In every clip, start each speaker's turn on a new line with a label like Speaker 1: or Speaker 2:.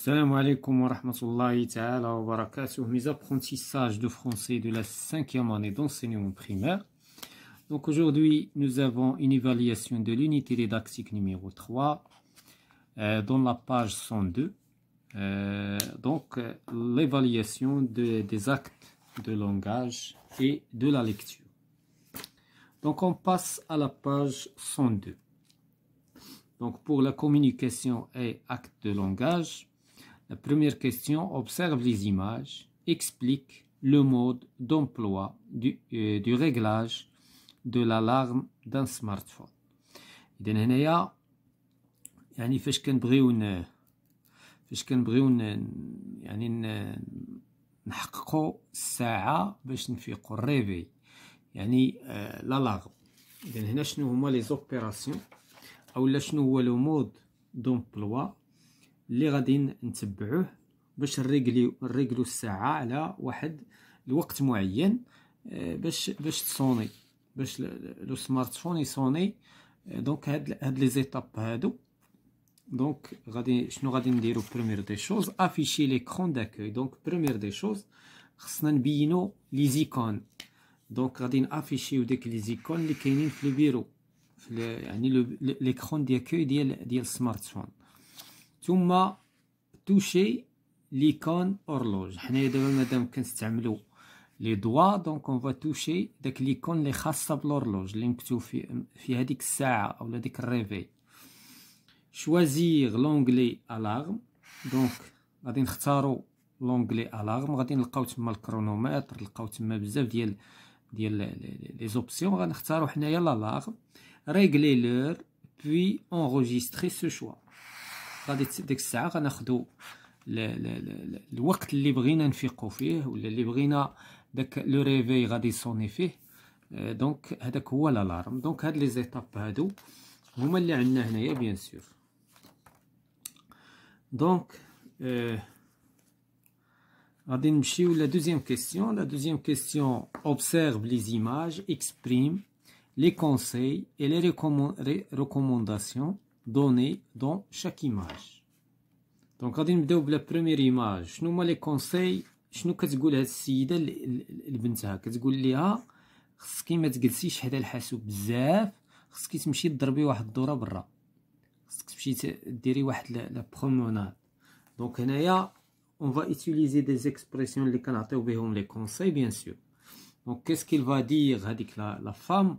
Speaker 1: Salam alaikum wa rahmatullahi wa barakatuh. Mes apprentissages de français de la cinquième année d'enseignement primaire. Donc aujourd'hui, nous avons une évaluation de l'unité didactique numéro 3 euh, dans la page 102. Euh, donc l'évaluation des actes de langage et de la lecture. Donc on passe à la page 102. Donc pour la communication et actes de langage, La première question observe les images, explique le mode d'emploi du, euh, du réglage de l'alarme d'un smartphone اذا هنايا يعني فاش كنبغيو فاش كنبغيو يعني نحققوا الساعه باش نفيقوا الريفي يعني آه لالاغم اذا هنا شنو هما لي زوبيراسيون اولا شنو هو لو مود دومبلوا اللي غادي نتبعوه باش نريغليو نريغلو الساعه على واحد الوقت معين آه، باش باش تصوني باش لو سمارت فون يصوني آه، دونك هاد هاد لي زيتاب هادو دونك غادي شنو غادي نديرو بروميير دي شوز افيشي ليكرون داكوي دونك بروميير دي شوز خصنا نبينو لي زيكون دونك غادي نافيشيو ديك لي زيكون اللي كاينين في البيرو في يعني ليكرون ديال ديال ديال فون ثم توشي ليكون اورلوج حنايا دابا مادام كنستعملو لي دوا دونك اون فوا توشي داك ليكون لي خاصه بلورلوج لي مكتوب في في هذيك الساعه اولا ديك الريفي شوازيغ لونغلي الارم دونك غادي نختارو لونغلي الارم غادي نلقاو تما الكرونومتر نلقاو تما بزاف ديال ديال لي زوبسيون غنختارو حنايا لالارم ريغلي لور بوي انغوجيستري سو شوا غادي ديك الساعه غناخدو الوقت اللي بغينا نفيقو فيه ولا اللي بغينا داك لو ريفي غادي يصوني فيه آه، دونك هذاك هو لالارم دونك هاد لي زيتاب هادو هما اللي عندنا هنايا بيان سور دونك آه غادي نمشيو لا دوزيام كيسيون لا دوزيام كيسيون اوبسيرف لي زيماج اكسبريم لي كونساي اي لي ريكومونداسيون دوني دون شاك ايماج دونك غادي نبداو بلا بروميير ايماج شنو هما لي كونساي شنو كتقول هاد السيده لبنتها كتقول ليها خصك ما تجلسيش حدا الحاسوب بزاف خصك تمشي تضربي واحد الدوره برا خصك تمشي ديري واحد لا بروموناد دونك هنايا اون فا ايتيليزي دي زيكسبريسيون لي كنعطيو بهم لي كونساي بيان سور دونك كيس كيل فا دير هاديك لا فام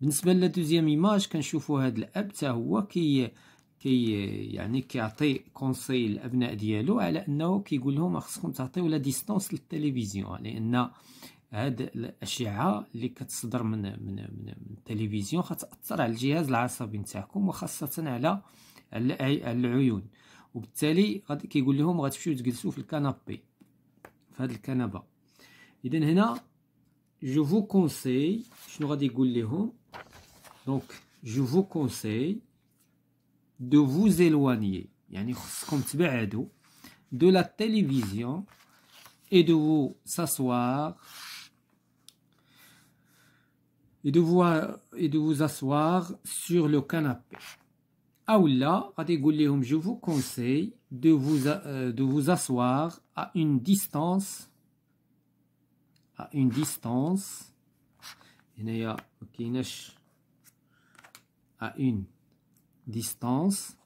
Speaker 1: بالنسبه للدوزيام ايماج كنشوفوا هذا الاب حتى هو كي كي يعني كيعطي كونساي للابناء ديالو على انه كيقول لهم خصكم تعطيو لا ديستونس للتلفزيون لان هاد الاشعه اللي كتصدر من من من, من التلفزيون غتاثر على الجهاز العصبي نتاعكم وخاصه على على العيون وبالتالي كيقول لهم غتمشيو تجلسوا في الكنابي في هاد الكنبه اذا هنا je vous conseille, donc je vous conseille de vous éloigner, de la télévision et de vous s'asseoir et de vous, et de vous asseoir sur le canapé. je vous conseille de vous, euh, de vous asseoir à une distance اون ديستانس هنايا مكايناش اون ديستانس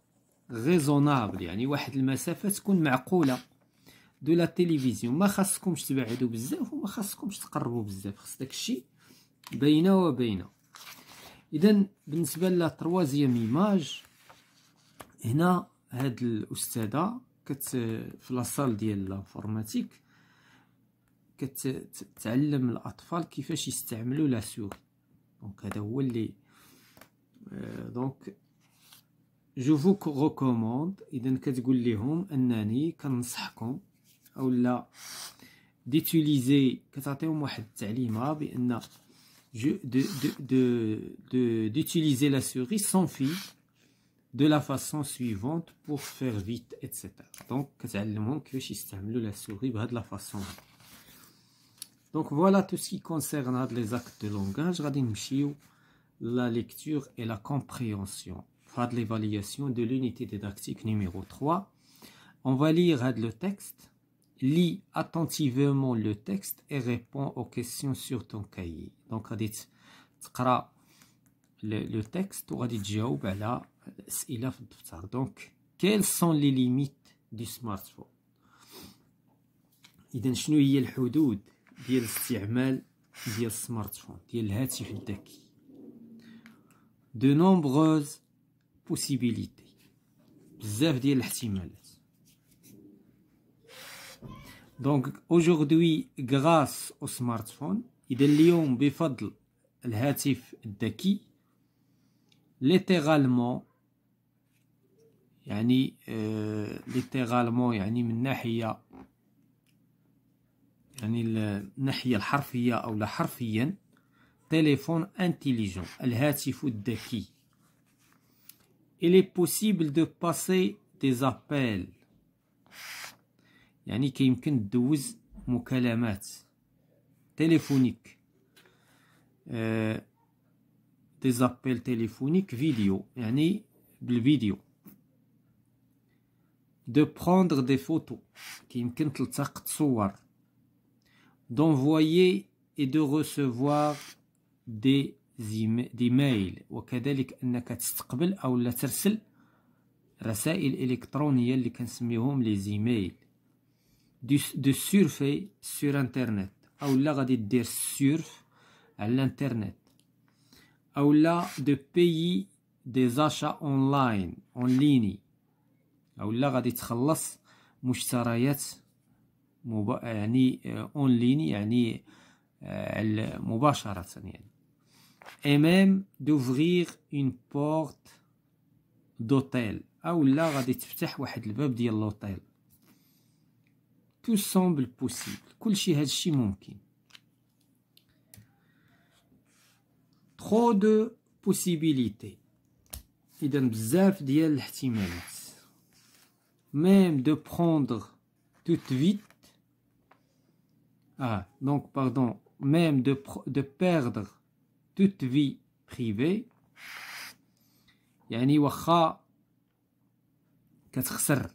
Speaker 1: ريزونابل يعني واحد المسافه تكون معقوله دو la télévision ما خاصكمش تبعدوا بزاف وما خاصكمش تقربوا بزاف خص داكشي بينه وبينه اذا بالنسبه لا تروازيام ايماج هنا هاد الاستاذه كت في لاصال ديال لافورماتيك كتعلم الاطفال كيفاش يستعملوا لا سوري دونك هذا هو اللي دونك جو فو ريكوموند اذا كتقول لهم انني كنصحكم اولا لا ديتيليزي كتعطيهم واحد التعليمه بان جو دو دو دو ديتيليزي لا سوري سون في de la façon suivante pour faire vite etc donc كتعلمهم كيفاش يستعملوا لا سوري بهاد لا فاصون donc voilà tout ce qui concerne les actes de langage. La lecture et la compréhension. L'évaluation de l'unité didactique numéro 3. On va lire le texte. Lis attentivement le texte et réponds aux questions sur ton cahier. Donc, le, le texte ben Donc, quelles sont les limites du smartphone? ديال الاستعمال ديال السمارت فون ديال الهاتف الذكي دو نومبروز بوسيبيليتي بزاف ديال الاحتمالات دونك اوجوردي غراس او سمارت فون اذا اليوم بفضل الهاتف الذكي ليترالمون يعني آه، ليتيرالمون ليترالمون يعني من ناحيه يعني الناحية الحرفية أو لا حرفيا تليفون انتيليجون الهاتف الذكي إلي بوسيبل دو باسي دي زابيل يعني كيمكن تدوز مكالمات تليفونيك دي آه، زابيل appels فيديو يعني بالفيديو دو بخوندغ دي فوتو كيمكن تلتقط صور d'envoyer et de recevoir des دي مايل وكذلك انك تستقبل او لا ترسل رسائل الكترونيه اللي كنسميوهم لي زيميل دو سيرفي سور انترنت او لا غادي دير سيرف على الانترنت او لا دو بيي دي زاشا اونلاين اون ليني او لا غادي تخلص مشتريات يعني اون آه، لين يعني آه، مباشرة يعني امام دوفغيغ اون بورت دوتيل او لا غادي تفتح واحد الباب ديال لوتيل تو سومبل بوسيبل كلشي هادشي ممكن ترو دو بوسيبيليتي اذا بزاف ديال الاحتمالات ميم دو بروندر توت فيت Ah, donc, pardon, même de, de perdre toute vie privée, يعني واخا كتخسر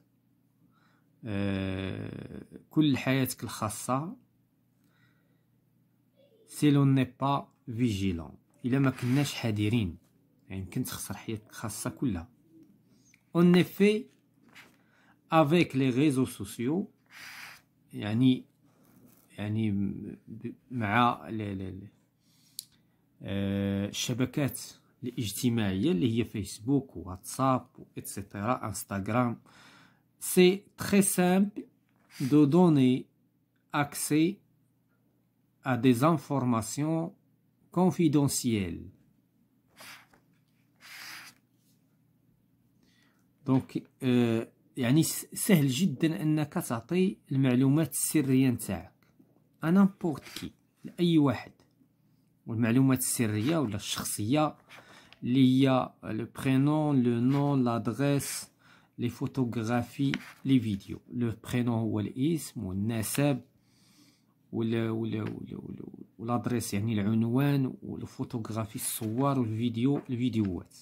Speaker 1: كل حياتك الخاصة سي لون با فيجيلون الا ما كناش حذرين يمكن تخسر حياتك الخاصة كلها اون افي افيك لي ريزو سوسيو يعني يعني مع آه، الشبكات الاجتماعيه اللي هي فيسبوك واتساب واتسيتيرا انستغرام سي تري سامبل دو دوني اكسي ا دي informations كونفيدونسييل دونك euh, يعني سهل جدا انك تعطي المعلومات السريه نتاعك انامبورت كي لاي واحد والمعلومات السريه ولا الشخصيه اللي هي لو برينون لو نون لادريس لي فوتوغرافي لي فيديو لو برينون هو الاسم والنسب ولا ولا ولا والادريس يعني العنوان والفوتوغرافي الصور والفيديو الفيديوهات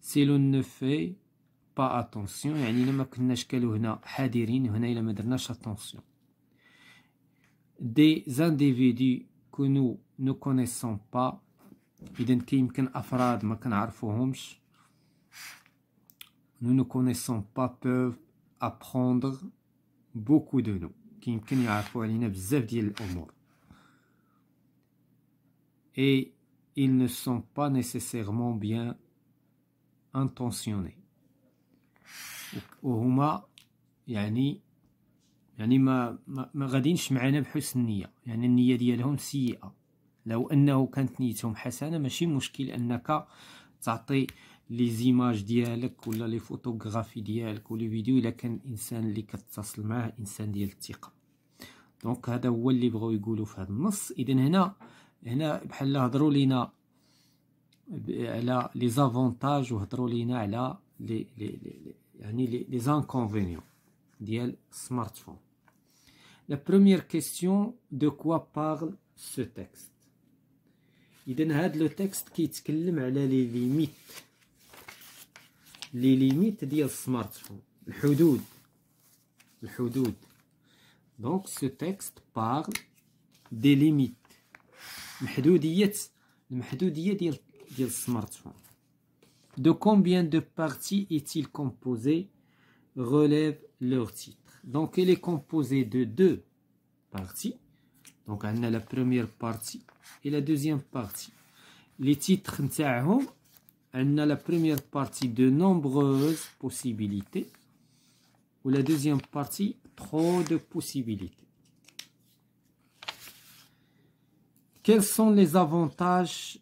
Speaker 1: سي لو نفي با اتونسيون يعني لما كناش كالو هنا حاضرين هنا الا ما درناش اتونسيون des individus que nous ne connaissons pas nous ne connaissons pas peuvent apprendre beaucoup de nous et ils ne sont pas nécessairement bien intentionnés يعني ما ما غادينش معانا بحسن النيه يعني النيه ديالهم سيئه لو انه كانت نيتهم حسنه ماشي مشكل انك تعطي لي زيماج ديالك ولا لي فوتوغرافي ديالك ولي فيديو الا كان الانسان اللي كتتصل معاه انسان ديال الثقه دونك هذا هو اللي بغاو يقولوا في هذا النص اذا هنا هنا بحال هضروا لينا على لي زافونتاج وهضروا لينا على لي لي يعني لي زانكونفينيون ديال السمارت فون La première question, de quoi parle ce texte Il y le texte qui est les limites. Les limites du smartphone. Les limites. Donc ce texte parle des limites. Le houdoudiyet. Le houdoudiyet du smartphone. De combien de parties est-il composé Relève leur titre. Donc, elle est composée de deux parties. Donc, elle a la première partie et la deuxième partie. Les titres, on a la première partie de nombreuses possibilités. Ou la deuxième partie, trop de possibilités. Quels sont les avantages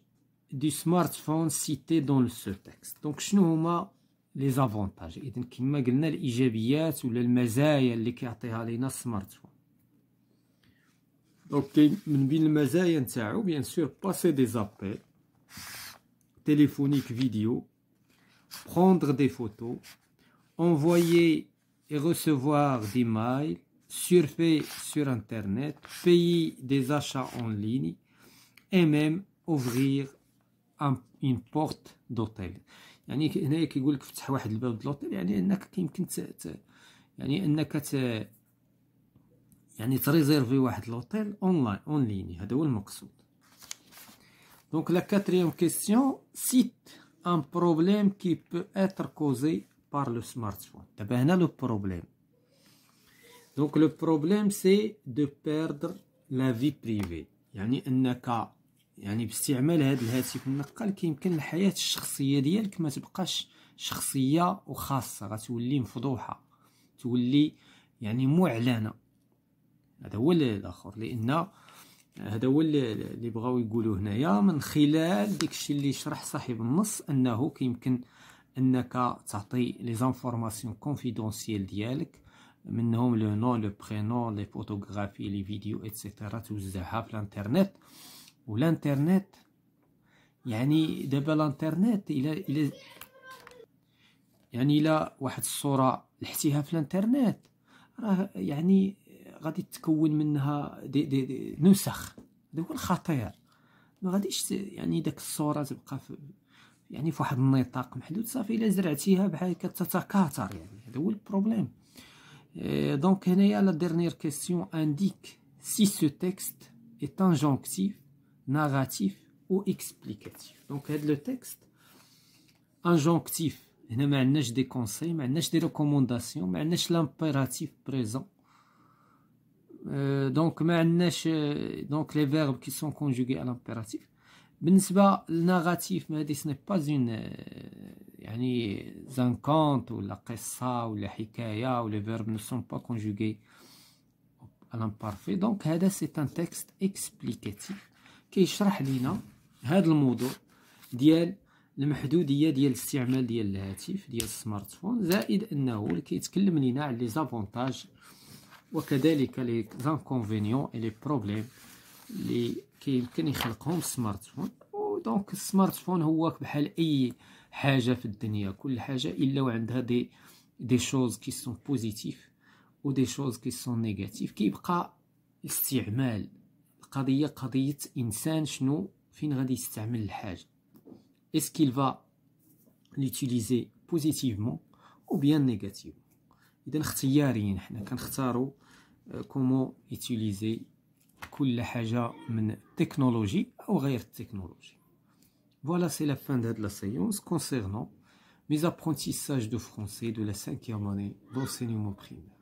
Speaker 1: du smartphone cité dans ce texte. Donc, شنو pas. Les avantages. اذا bien sûr passer des les téléphoniques كيعطيها les bien sûr passer des appels téléphoniques, vidéo, prendre des photos, envoyer et recevoir des mails, surfer sur Internet, payer des achats en ligne et même ouvrir une porte d'hôtel. يعني هنايا كيقول لك فتح واحد الباب لوطيل يعني انك يمكن يعني انك ت يعني تريزيرفي واحد لوطيل اونلاين اون ليني هذا هو المقصود دونك لا كاتريام كيسيون سيت ان بروبليم كي بو اتر كوزي بار لو سمارتفون دابا هنا لو بروبليم دونك لو بروبليم سي دو بيردر لا في بريفي يعني انك يعني باستعمال هذا الهاتف النقال كيمكن الحياه الشخصيه ديالك ما تبقاش شخصيه وخاصه غتولي مفضوحه تولي يعني معلنه هذا هو الاخر لان هذا هو اللي بغاو يقولوا هنايا من خلال داكشي اللي شرح صاحب النص انه كيمكن انك تعطي لي زانفورماسيون كونفيدونسييل ديالك منهم لو نون لو برينون لي فوتوغرافي لي فيديو اتسيتيرا توزعها في الانترنت والانترنت يعني دابا الانترنت الى الى يعني الى واحد الصوره لحتيها في الانترنت راه يعني غادي تكون منها دي دي دي نسخ هذا هو الخطير ما غاديش يعني داك الصوره تبقى في يعني في واحد النطاق محدود صافي الا زرعتيها بحال كتتكاثر يعني هذا هو البروبليم إيه، دونك هنايا لا ديرنيير كيسيون انديك سي سو تيكست اي تانجونكتيف narratif ou explicatif. Donc, le texte injonctif, il n'y a des conseils, il des recommandations, il n'y a l'impératif présent. Euh, donc, il euh, donc les verbes qui sont conjugués à l'impératif. narratif, بالنسبة للنغاتيف ce n'est pas un conte euh, ou la ça ou la hikaya ou les verbes ne sont pas conjugués à l'imparfait. Donc, c'est un texte explicatif. كيشرح لينا هذا الموضوع ديال المحدوديه ديال الاستعمال ديال الهاتف ديال السمارت فون زائد انه كيتكلم لينا على لي زافونتاج وكذلك لي زانكونفينيون اي لي بروبليم اللي كيمكن يخلقهم السمارت فون دونك السمارت فون هو بحال اي حاجه في الدنيا كل حاجه الا وعندها دي دي شوز كي سون بوزيتيف ودي شوز كي سون نيجاتيف كيبقى الاستعمال قضيه قضيه انسان شنو فين غادي est-ce qu'il va l'utiliser positivement ou bien négativement Nous اختياريين حنا كنختاروا كومون utiliser كل حاجه من التكنولوجي ou غير التكنولوجي Voilà, c'est la fin de la séance concernant mes apprentissages de français de la cinquième année d'enseignement primaire.